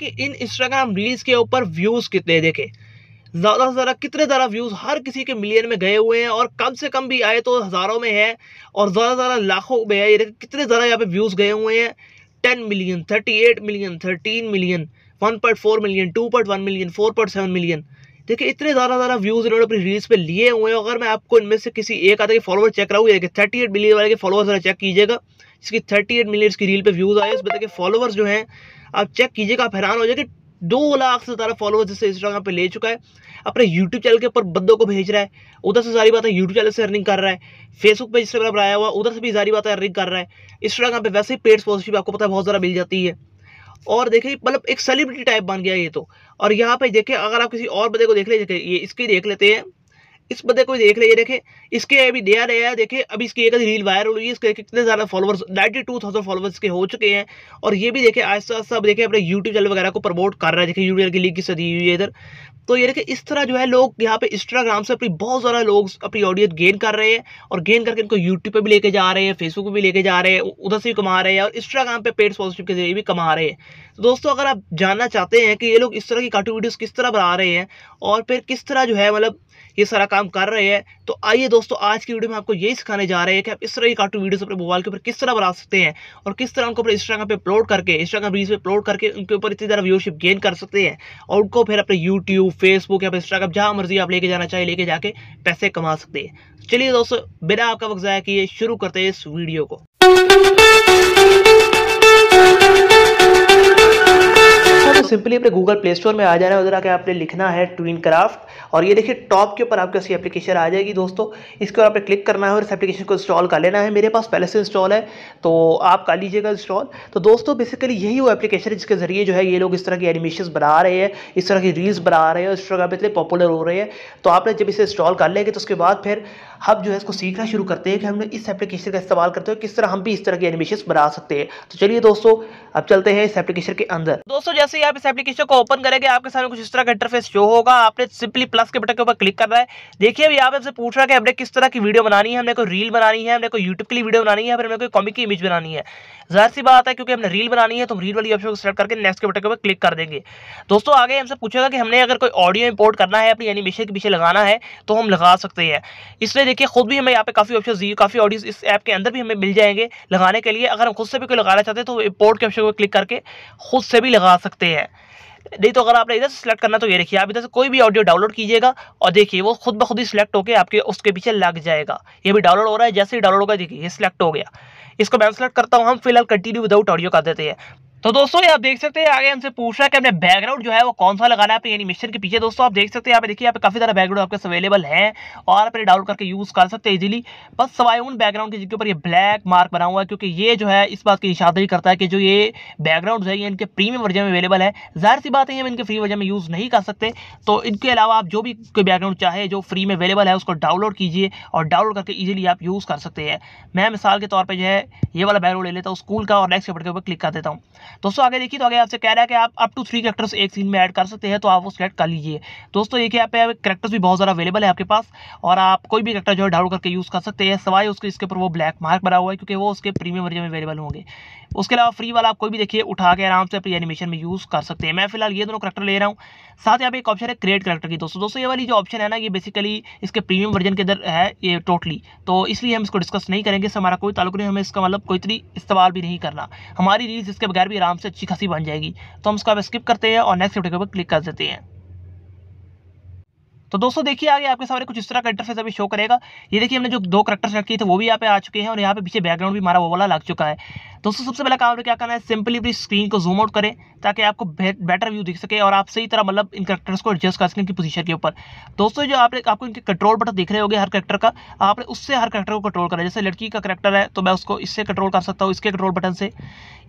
कि इन Instagram reels के ऊपर व्यूज़ कितने देखे ज़्यादा से ज़्यादा कितने ज़्यादा व्यूज़ हर किसी के मिलियन में गए हुए हैं और कम से कम भी आए तो हज़ारों में है और ज़्यादा से ज़्यादा लाखों में है ये कितने ज़्यादा यहाँ पे व्यूज़ गए हुए हैं ten million thirty eight million thirteen million one point four million two point one million four point seven million देखिए इतने ज़्यादा ज़्यादा व्यूज़ इन्होंने अपनी रील्स पे लिए हुए हैं अगर मैं आपको इनमें से किसी एक आधे के फॉलोवर चेक कराऊँ देखिए थर्टी एट मिलियन वाले के फॉलोवर्स चेक कीजिएगा जिसकी थर्टी एट मिलियन की रील पर व्यूज़ आए उसमें देखिए फॉलोवर्स जो हैं आप चेक कीजिएगा आप हैरान हो जाएंगे दो लाख से ज़्यादा फॉलोअर्स जैसे इंस्टाग्राम पे ले चुका है अपने यूट्यूब चैनल के ऊपर बंदों को भेज रहा है उधर से सारी बात है यूट्यूब चैनल से अर्निंग कर रहा है फेसबुक पे जिससे आया बनाया हुआ उधर से भी सारी बात है अर्निंग कर रहा है इंस्टाग्राम पे वैसे ही पेड स्पॉन्सरशिप आपको पता है बहुत ज़्यादा मिल जाती है और देखिए मतलब एक सेलिब्रिटी टाइप बन गया ये तो और यहाँ पे देखिए अगर आप किसी और बंदे को देख ले ये इसकी देख लेते हैं इस बंदे को देख लीजिए देखे इसके अभी नया नया है देखे अभी इसकी एक रील वायरल हुई है इसके कितने ज़्यादा followers ninety two thousand followers के हो चुके हैं और ये भी देखे आहिस्ता आहिस्ता अब देखे अपने यूट्यूब चैनल वगैरह को प्रमोट कर रहा है देखे यूट्यूब की लिंक की सदी हुई है इधर तो ये देखे इस तरह जो है लोग यहाँ पे इंस्टाग्राम से अपनी बहुत ज़्यादा लोग अपनी ऑडियंस गेन कर रहे हैं और गेन करके इनको यूट्यूब पर भी लेके जा रहे हैं फेसबुक पर भी लेके जा रहे हैं उधर से भी कमा रहे हैं और इंस्टाग्राम पर पेड स्पॉन्सरशिप के जरिए भी कमा रहे हैं तो दोस्तों अगर आप जानना चाहते हैं कि ये लोग इस तरह की काटू वीडियोज़ किस तरह बना रहे हैं और फिर किस तरह जो है मतलब ये सारा काम काम कर रहे हैं तो आइए दोस्तों आज की वीडियो में आपको यही सिखाने जा रहे हैं कि आप इस तरह की कार्टून वीडियोस अपने मोबाइल के ऊपर किस तरह बना सकते हैं और किस तरह उनको अपने इंस्टाग्राम पे अपलोड करके इंस्टाग्राम रील्स पे अपलोड करके उनके ऊपर इतनी ज़्यादा व्यूशिप गेन कर सकते हैं और उनको फिर अपने यूट्यूब फेसबुक या इंस्टाग्राम जहाँ मर्जी आप लेके जाना चाहिए लेके जाके पैसे कमा सकते हैं चलिए दोस्तों बिना आपका वक्त ज़ाया किए शुरू करते हैं इस वीडियो को तो सिंपली अपने गूगल प्ले स्टोर में आ जाना है उधर आके आपने लिखना है ट्वीन क्राफ्ट और ये देखिए टॉप के ऊपर आपके ऐसी एप्लीकेशन आ जाएगी दोस्तों इसके ऊपर आपने क्लिक करना है और इस एप्लीकेशन को इंस्टॉल कर लेना है मेरे पास पहले से इंस्टॉल है तो आप कर लीजिएगा इंस्टॉल तो दोस्तों बेसिकली यही वो एप्लीकेशन है जिसके जरिए जो है ये लोग इस तरह की एनिमेशन बना रहे हैं इस तरह की रील्स बना रहे हैं इस तरह इतने पॉपुलर हो रहे हैं तो आपने जब इसे इंस्टॉल कर लेंगे तो उसके बाद फिर हम जो है इसको सीखना शुरू करते हैं कि हम इस एप्लीकेशन का इस्तेमाल करते हुए किस तरह हम भी इस तरह के एनिमेशन बना सकते हैं तो चलिए दोस्तों अब चलते हैं इस एप्लीकेशन के अंदर दोस्तों जैसे ही आप इस एप्लीकेशन को ओपन करेंगे आपके सामने कुछ इस तरह का इंटरफेस शो होगा आपने सिंपली प्लस के बटन के ऊपर क्लिक करना है देखिए अभी आप आपसे पूछ रहा है कि हमने किस तरह की वीडियो बनानी है हमने कोई रील बनानी है हमने कोई यूट्यूब के लिए वीडियो बनानी है फिर हमने कोई कॉमिक की इमेज बनानी है जाहिर सी बात है क्योंकि हमने रील बनानी है तो रील वाली ऑप्शन को सेलेक्ट करके नेक्स्ट के बटन के ऊपर क्लिक कर देंगे दोस्तों आगे हमसे पूछेगा कि हमने अगर कोई ऑडियो इंपोर्ट करना है अपनी एनिमेशन के पीछे लगाना है तो हम लगा सकते हैं इसलिए देखिए खुद भी हमें यहाँ पे काफ़ी ऑप्शन दिए काफ़ी ऑडियो इस ऐप के अंदर भी हमें मिल जाएंगे लगाने के लिए अगर हम खुद से भी कोई लगाना चाहते हैं तो इम्पोर्ट के ऑप्शन को क्लिक करके खुद से भी लगा सकते हैं नहीं तो अगर आपने इधर से सिलेक्ट करना तो ये देखिए आप इधर से कोई भी ऑडियो डाउनलोड कीजिएगा और देखिए वो खुद ब खुद ही सिलेक्ट होकर आपके उसके पीछे लग जाएगा ये भी डाउनलोड हो रहा है जैसे ही डाउनलोड होगा देखिए ये सिलेक्ट हो गया इसको मैं सिलेक्ट करता हूँ हम फिलहाल कंटिन्यू विदाउट ऑडियो कर देते हैं तो दोस्तों आप देख सकते हैं आगे हमसे पूछ रहा है कि हमने बैकग्राउंड जो है वो कौन सा लगाना है अपने एनिमेशन के पीछे दोस्तों आप देख सकते हैं यहाँ पे देखिए यहाँ पे काफी सारा बैकग्राउंड आपके अवेलेबल है और आप डाउनलोड करके यूज कर सकते हैं इजीली बस सवाए उन बैकग्राउंड के जिनके ऊपर ये ब्लैक मार्क बना हुआ है क्योंकि ये जो है इस बात की निशानदही करता है कि जो ये बैकग्राउंड है ये इनके प्रीमियम वर्जन में अवेलेबल है जाहिर सी बात है हम इनके फ्री वर्जन में यूज नहीं कर सकते तो इनके अलावा आप जो भी कोई बैकग्राउंड चाहे जो फ्री में अवेलेबल है उसको डाउनलोड कीजिए और डाउनलोड करके ईजिली आप यूज कर सकते हैं मैं मिसाल के तौर पर जो है ये वाला बैकग्राउंड ले लेता हूँ स्कूल का और नेक्स्ट के ऊपर क्लिक कर देता हूँ दोस्तों आगे देखिए तो आगे आपसे कह रहा है कि आप अप टू थ्री करेक्टर्स एक सीन में ऐड कर सकते हैं तो आप वो सिलेक्ट कर लीजिए दोस्तों ये यहाँ पे करेक्टर्स भी बहुत ज़्यादा अवेलेबल है आपके पास और आप कोई भी करेक्टर जो है डाउनलोड करके यूज़ कर सकते हैं सवाए उसके इसके ऊपर वो ब्लैक मार्क बना हुआ है क्योंकि वो उसके प्रीमियम वर्जन में अवेलेबल होंगे उसके अलावा फ्री वाला आप कोई भी देखिए उठा के आराम से अपनी एनिमेशन में यूज़ कर सकते हैं मैं फिलहाल ये दोनों करेक्टर ले रहा हूँ साथ यहाँ पे एक ऑप्शन है क्रिएट करेक्टर की दोस्तों दोस्तों ये वाली जो ऑप्शन है ना ये बेसिकली इसके प्रीमियम वर्जन के अंदर है ये टोटली तो इसलिए हम इसको डिस्कस नहीं करेंगे इससे हमारा कोई ताल्लुक नहीं हमें इसका मतलब कोई इतनी इस्तेमाल भी नहीं करना हमारी रील्स इसके बगैर भी आराम से अच्छी खासी बन जाएगी तो हम इसका स्किप करते हैं और नेक्स्ट वीडियो पर क्लिक कर देते हैं तो दोस्तों देखिए आगे आपके सामने कुछ इस तरह का इंटरफेस अभी शो करेगा ये देखिए हमने जो दो करेक्टर सेलेक्ट किए थे वो भी यहाँ पे आ चुके हैं और यहाँ पे पीछे बैकग्राउंड भी हमारा वो वाला लग चुका है दोस्तों सबसे पहला काम आपने क्या करना है सिंपली अपनी स्क्रीन को जूम आउट करें ताकि आपको बेटर व्यू दिख सके और आप सही तरह मतलब इन करेक्टर्स को एडजस्ट कर सकें इनकी पोजीशन के ऊपर दोस्तों जो आपने आपको इनके कंट्रोल बटन दिख रहे होंगे हर करेक्टर का आपने उससे हर करेक्टर को कंट्रोल करें जैसे लड़की का करेक्टर है तो मैं उसको इससे कंट्रोल कर सकता हूँ इसके कंट्रोल बटन से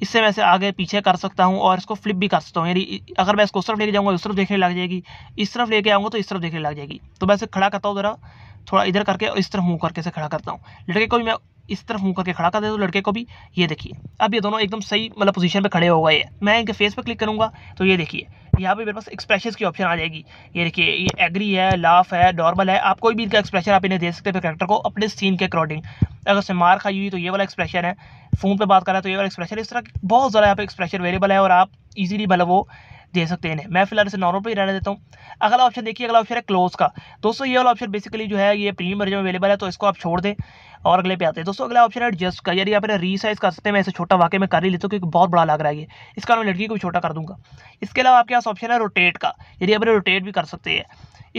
इससे मैं इसे आगे पीछे कर सकता हूँ और इसको फ्लिप भी कर सकता हूँ यानी अगर मैं इसको उस तरफ लेके जाऊँगा उस तरफ देखने लग जाएगी इस तरफ लेके आऊँगा तो इस तरफ देखने लग आ जाएगी तो मैं इसे खड़ा करता हूँ ज़रा थोड़ा इधर करके और इस तरफ मुँह करके से खड़ा करता हूँ लड़के को भी मैं इस तरफ मुँह करके खड़ा कर देता हूँ लड़के को भी ये देखिए अब ये दोनों एकदम सही मतलब पोजीशन पे खड़े हो गए मैं इनके फेस पर क्लिक करूँगा तो ये देखिए यहाँ पे मेरे पास एक्सप्रेशन की ऑप्शन आ जाएगी ये देखिए ये एग्री है लाफ है नॉर्मल है आप कोई भी इनका एक्सप्रेशन आप इन्हें दे सकते हैं करेक्टर को अपने सीन के अकॉर्डिंग अगर से मार खाई हुई तो ये वाला एक्सप्रेशन है फ़ोन पर बात कर रहा है तो ये वाला एक्सप्रेशन इस तरह बहुत ज़्यादा यहाँ पे एक्सप्रेशन अवेलेबल है और आप ईजिली मतलब वो दे सकते हैं मैं फिलहाल इसे नॉर्मल पर ही रहने देता हूँ अगला ऑप्शन देखिए अगला ऑप्शन है क्लोज का दोस्तों ये वाला ऑप्शन बेसिकली जो है ये प्रीमियम वर्जन में अवेलेबल है तो इसको आप छोड़ दें और अगले पे आते हैं दोस्तों अगला ऑप्शन है एडजस्ट का यदि यहाँ पर रीसाइज कर सकते हैं मैं इसे छोटा वाकई में कर ही लेता हूँ क्योंकि बहुत बड़ा लग रहा है ये इसका मैं लड़की को भी छोटा कर दूंगा इसके अलावा आपके पास ऑप्शन है रोटेट का यदि आप रोटेट भी कर सकते हैं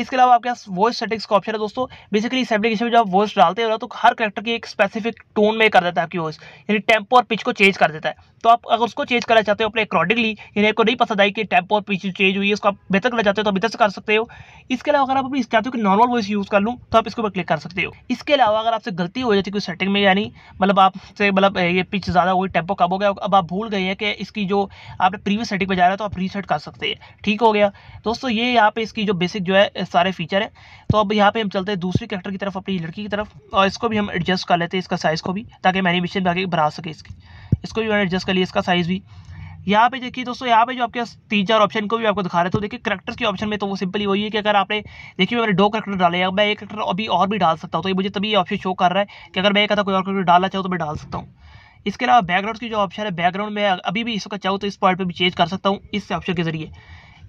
इसके अलावा आपके पास वॉइस सेटिंग्स का ऑप्शन है दोस्तों बेसिकली इस एप्लीकेशन में जब आप वॉइस डालते हो तो हर करेक्टर की एक स्पेसिफिक टोन में कर देता है आपकी वॉइस यानी टेम्पो और पिच को चेंज कर देता है तो आप अगर उसको चेंज करना चाहते हो अपने अकॉर्डिंगली यानी आपको नहीं पसंद आई कि टैप और पीछे चेंज हुई है उसको आप बेहतर करना चाहते हो तो आप बेहतर से कर सकते हो इसके अलावा अगर आप अपनी चाहते हो कि नॉर्मल वॉइस यूज़ कर लूँ तो आप इसके ऊपर क्लिक कर सकते हो इसके अलावा अगर आपसे गलती हो जाती है कोई सेटिंग में यानी मतलब आपसे मतलब ये पिच ज़्यादा हुई टैपो कब हो गया अब आप भूल गए हैं कि इसकी जो आपने प्रीवियस सेटिंग पर जा रहा है तो आप रीसेट कर सकते हैं ठीक हो गया दोस्तों ये यहाँ पे इसकी जो बेसिक जो है सारे फीचर है तो अब यहाँ पे हम चलते हैं दूसरी कैरेक्टर की तरफ अपनी लड़की की तरफ और इसको भी हम एडजस्ट कर लेते हैं इसका साइज़ को भी ताकि मैनिमेशन भी आगे बढ़ा सके इसकी इसको भी मैंने एडजस्ट कर लिया इसका साइज़ भी यहाँ पे देखिए दोस्तों यहाँ पे जो आपके तीन चार ऑप्शन को भी आपको दिखा रहे तो देखिए करेक्टर्स के ऑप्शन में तो वो सिंपली वही है कि अगर आपने देखिए मैंने दो करेक्टर डाले अब मैं एक करेक्टर अभी और भी डाल सकता हूँ तो ये मुझे तभी ऑप्शन शो कर रहा है कि अगर मैं एक कोई और करेक्टर डालना चाहूँ तो मैं डाल सकता हूँ इसके अलावा बैकग्राउंड की जो ऑप्शन है बैकग्राउंड में अभी भी इसका चाहूँ तो इस पॉइंट पर भी चेंज कर सकता हूँ इस ऑप्शन के जरिए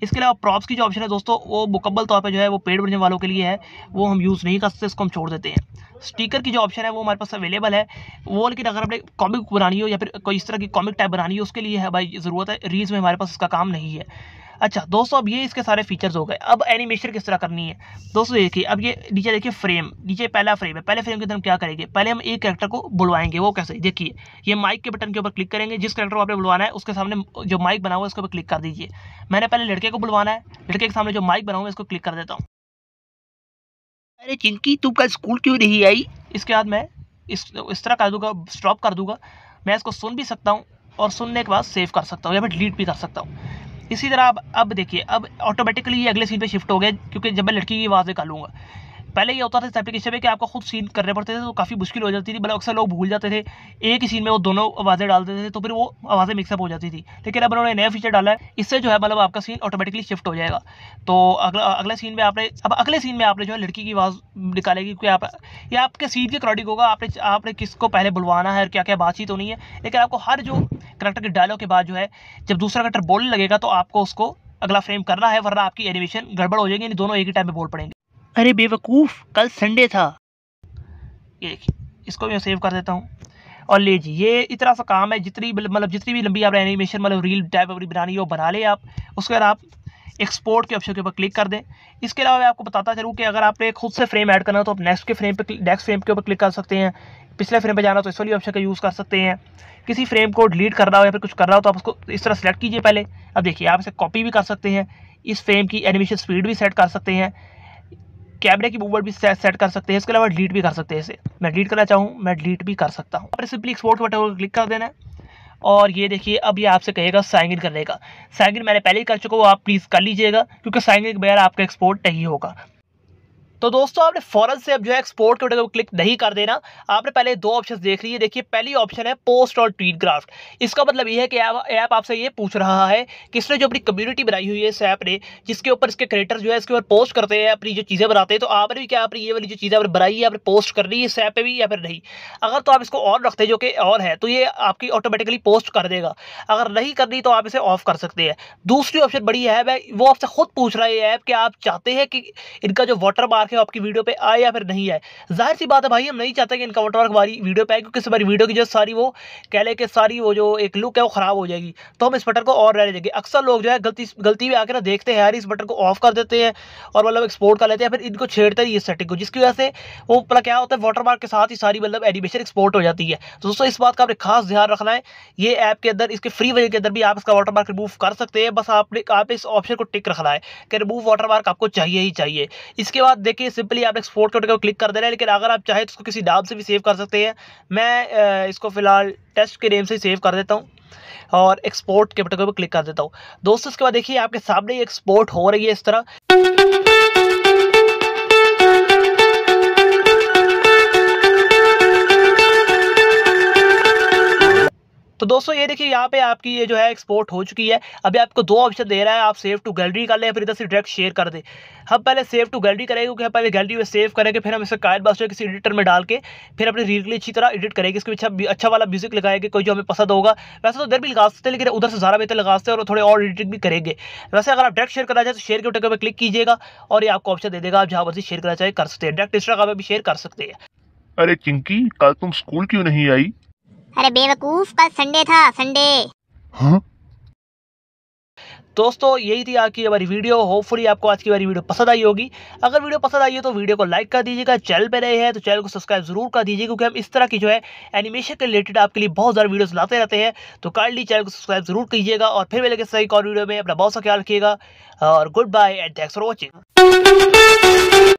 इसके अलावा प्रॉप्स की जो ऑप्शन है दोस्तों वो मुकम्मल तौर पर जो है वो पेड बढ़ने वालों के लिए है वो हम यूज़ नहीं करते इसको हम छोड़ देते हैं स्टीकर की जो ऑप्शन है वो हमारे पास अवेलेबल है वो लेकिन अगर हमने कॉमिक बनानी हो या फिर कोई इस तरह की कॉमिक टाइप बनानी हो उसके लिए है भाई ज़रूरत है रीज में हमारे पास उसका काम नहीं है अच्छा दोस्तों अब ये इसके सारे फीचर्स हो गए अब एनिमेशन किस तरह करनी है दोस्तों देखिए अब ये नीचे देखिए फ्रेम नीचे पहला फ्रेम है पहले फ्रेम के अंदर हम क्या करेंगे पहले हम एक करेक्टर को बुलवाएंगे वो कैसे देखिए ये माइक के बटन के ऊपर क्लिक करेंगे जिस करेक्टर को आपने बुलवाना है उसके सामने जो माइक बना हुआ है उसके ऊपर क्लिक कर दीजिए मैंने पहले लड़के को बुलवाना है लड़के के सामने जो माइक बना हुआ है उसको क्लिक कर देता हूँ अरे चिंकी तू कल स्कूल क्यों नहीं आई इसके बाद मैं इस इस तरह कर दूंगा स्टॉप कर दूंगा मैं इसको सुन भी सकता हूँ और सुनने के बाद सेव कर सकता हूँ या फिर डिलीट भी कर सकता हूँ इसी तरह आप अब देखिए अब ऑटोमेटिकली ये अगले सीन पे शिफ्ट हो गया क्योंकि जब मैं लड़की की आवाज़ निकालूंगा पहले ये होता था इस एप्लीकेशन में कि आपको खुद सीन करने पड़ते थे तो काफ़ी मुश्किल हो जाती थी मतलब अक्सर लोग भूल जाते थे एक ही सीन में वो दोनों आवाज़ें डालते थे तो फिर वो आवाज़ें मिक्सअप हो जाती थी लेकिन अब उन्होंने नया फीचर डाला है इससे जो है मतलब आपका सीन ऑटोमेटिकली शिफ्ट हो जाएगा तो अगला अगले सीन में आपने अब अगले सीन में आपने जो है लड़की की आवाज़ निकालेगी क्योंकि आप या आपके सीन के अकॉर्डिंग होगा आपने आपने किसको पहले बुलवाना है और क्या क्या बातचीत होनी है लेकिन आपको हर जो करेक्टर के डायलॉग के बाद जो है जब दूसरा करेक्टर बोलने लगेगा तो आपको उसको अगला फ्रेम करना है वरना आपकी एनिमेशन गड़बड़ हो जाएगी यानी दोनों एक ही टाइम में बोल पड़ेंगे अरे बेवकूफ़ कल संडे था ये देखिए इसको भी मैं सेव कर देता हूँ और ले जी ये इतना सा काम है जितनी मतलब जितनी भी लंबी आप एनिमेशन मतलब रील टाइप अपनी बनानी हो बना ले आप उसके बाद आप एक्सपोर्ट के ऑप्शन के ऊपर क्लिक कर दें इसके अलावा मैं आपको बताता चलूँ कि अगर आपने खुद से फ्रेम ऐड करना हो तो आप नेक्स्ट के फ्रेम पर नेक्स्ट फ्रेम के ऊपर क्लिक कर सकते हैं पिछले फ्रेम पर जाना हो तो इस वाली ऑप्शन का यूज़ कर सकते हैं किसी फ्रेम को डिलीट कर रहा हो या फिर कुछ कर रहा हो तो आप उसको इस तरह सेलेक्ट कीजिए पहले अब देखिए आप इसे कॉपी भी कर सकते हैं इस फ्रेम की एनिमेशन स्पीड भी सेट कर सकते हैं कैमरे की मूवमेंट भी सेट कर सकते हैं इसके अलावा डिलीट भी कर सकते हैं इसे मैं डिलीट करना चाहूँ मैं डिलीट भी कर सकता हूँ पर सिंपली एक्सपोर्ट बटन को क्लिक कर देना है और ये देखिए अब ये आपसे कहेगा साइन इन करने का साइन इन मैंने पहले ही कर चुका हूँ आप प्लीज़ कर लीजिएगा क्योंकि साइन इन के बगैर आपका एक्सपोर्ट नहीं होगा तो दोस्तों आपने फॉरन से अब जो है एक्सपोर्ट के बटन को क्लिक नहीं कर देना आपने पहले दो ऑप्शन देख लीजिए देखिए पहली ऑप्शन है पोस्ट और ट्वीट ग्राफ्ट इसका मतलब यह है कि ऐप आपसे ये पूछ रहा है कि इसने जो अपनी कम्युनिटी बनाई हुई है इस ऐप ने जिसके ऊपर इसके क्रिएटर जो है इसके ऊपर पोस्ट करते हैं अपनी जो चीज़ें बनाते हैं तो आपने भी क्या आपने ये वाली जो चीज़ें आपने बनाई है आपने पोस्ट करनी है इस ऐप पर भी या फिर नहीं अगर तो आप इसको ऑन रखते हैं जो कि ऑन है तो ये आपकी ऑटोमेटिकली पोस्ट कर देगा अगर नहीं करनी तो आप इसे ऑफ कर सकते हैं दूसरी ऑप्शन बड़ी ऐप है वो आपसे खुद पूछ रहा है ऐप कि आप चाहते हैं कि इनका जो वाटर मार्क हो आपकी वीडियो पे आए या फिर नहीं आए जाहिर सी बात है भाई हम नहीं चाहते कि इनका नेटवर्क हमारी वीडियो पे आए क्योंकि हमारी वीडियो की जो सारी वो कह लें कि सारी वो जो एक लुक है वो ख़राब हो जाएगी तो हम इस बटन को और रह जाएंगे अक्सर लोग जो है गलती गलती भी आकर ना देखते हैं यार इस बटन को ऑफ कर देते हैं और मतलब एक्सपोर्ट कर लेते हैं फिर इनको छेड़ते हैं इस सेटिंग को जिसकी वजह से वो पता क्या होता है वाटरमार्क के साथ ही सारी मतलब एडिमेशन एक्सपोर्ट हो जाती है तो दोस्तों इस बात का आपने खास ध्यान रखना है ये ऐप के अंदर इसके फ्री वजह के अंदर भी आप इसका वाटर मार्क रिमूव कर सकते हैं बस आपने आप इस ऑप्शन को टिक रखना है कि रिमूव वाटर मार्क आपको चाहिए ही चाहिए इसके बाद देखिए है सिंपली आप एक्सपोर्ट करके क्लिक कर दे रहे हैं लेकिन अगर आप चाहे तो इसको किसी नाम से भी सेव कर सकते हैं मैं इसको फिलहाल टेस्ट के नेम से सेव कर देता हूँ और एक्सपोर्ट के बटन पर क्लिक कर देता हूँ दोस्तों इसके बाद देखिए आपके सामने एक्सपोर्ट हो रही है इस तरह दोस्तों ये देखिए यहाँ पे आपकी ये जो है एक्सपोर्ट हो चुकी है अभी आपको दो ऑप्शन दे रहा है आप सेव टू गैलरी कर लें फिर इधर से डायरेक्ट शेयर कर दें हम पहले सेव टू गैलरी करेंगे क्योंकि हम पहले गैलरी में सेव करेंगे फिर हम इसे कायर बास्टर किसी एडिटर में डाल के फिर अपने रील के लिए अच्छी तरह एडिट करेंगे इसके पीछे अच्छा वाला म्यूजिक लगाएंगे कोई जो हमें पसंद होगा वैसे तो उधर भी लगा सकते हैं लेकिन उधर से ज़्यादा बेहतर लगा सकते हैं और थोड़े और एडिटिंग भी करेंगे वैसे अगर आप डायरेक्ट शेयर करना चाहें तो शेयर के बटन पर क्लिक कीजिएगा और ये आपको ऑप्शन दे देगा आप जहाँ मर्जी शेयर करना चाहें कर सकते हैं डायरेक्ट इंस्टाग्राम में भी शेयर कर सकते हैं अरे चिंकी कल तुम स्कूल क्यों नहीं आई अरे बेवकूफ कल संडे था संडे हाँ दोस्तों यही थी आज की हमारी वीडियो होपफुली आपको आज की हमारी वीडियो पसंद आई होगी अगर वीडियो पसंद आई है तो वीडियो को लाइक कर दीजिएगा चैनल पे रहे हैं तो चैनल को सब्सक्राइब जरूर कर दीजिए क्योंकि हम इस तरह की जो है एनिमेशन के रिलेटेड आपके लिए बहुत सारे वीडियोस लाते रहते हैं तो काइंडली चैनल को सब्सक्राइब जरूर कीजिएगा और फिर मिलेगा सही और वीडियो में अपना बहुत सा ख्याल रखिएगा और good bye and thanks for watching